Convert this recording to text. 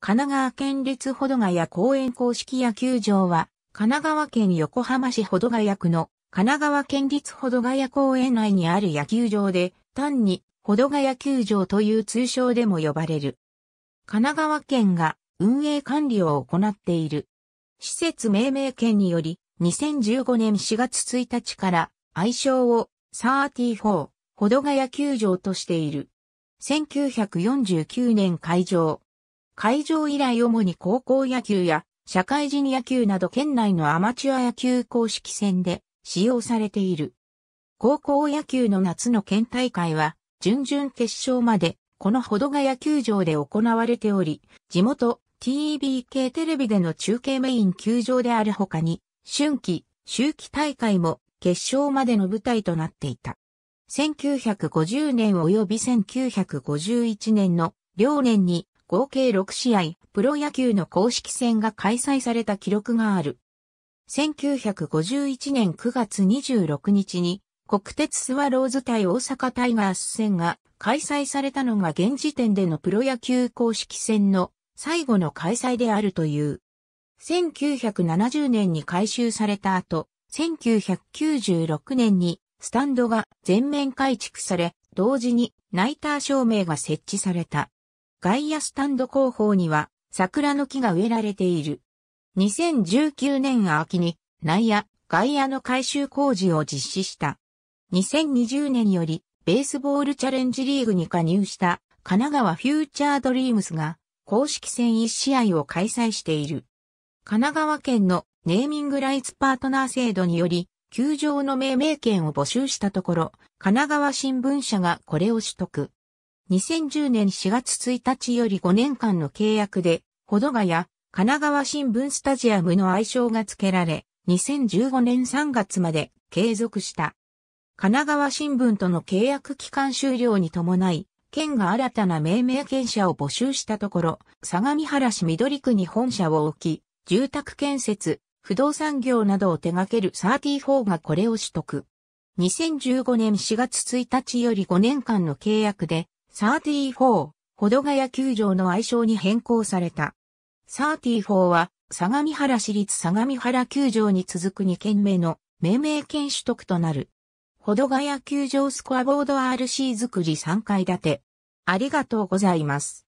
神奈川県立保土ヶ谷公園公式野球場は、神奈川県横浜市保土ヶ谷区の神奈川県立保土ヶ谷公園内にある野球場で、単に保土ヶ谷球場という通称でも呼ばれる。神奈川県が運営管理を行っている。施設命名権により、2015年4月1日から愛称を34保土ヶ谷球場としている。1949年開場。会場以来主に高校野球や社会人野球など県内のアマチュア野球公式戦で使用されている。高校野球の夏の県大会は準々決勝までこのほどが野球場で行われており、地元 TBK テレビでの中継メイン球場である他に、春季、秋季大会も決勝までの舞台となっていた。1950年及び1951年の両年に合計6試合、プロ野球の公式戦が開催された記録がある。1951年9月26日に、国鉄スワローズ対大阪タイガース戦が開催されたのが現時点でのプロ野球公式戦の最後の開催であるという。1970年に改修された後、1996年にスタンドが全面改築され、同時にナイター照明が設置された。外野スタンド後方には桜の木が植えられている。2019年秋に内野、外野の改修工事を実施した。2020年よりベースボールチャレンジリーグに加入した神奈川フューチャードリームスが公式戦1試合を開催している。神奈川県のネーミングライツパートナー制度により、球場の命名権を募集したところ、神奈川新聞社がこれを取得。2010年4月1日より5年間の契約で、ほどが谷、神奈川新聞スタジアムの愛称が付けられ、2015年3月まで継続した。神奈川新聞との契約期間終了に伴い、県が新たな命名権者を募集したところ、相模原市緑区に本社を置き、住宅建設、不動産業などを手掛ける34がこれを取得。2015年4月1日より5年間の契約で、34ほどがや球場の愛称に変更された。34は相模原市立相模原球場に続く2件目の命名権取得となる。ほどがや球場スコアボード RC 作り3階建て。ありがとうございます。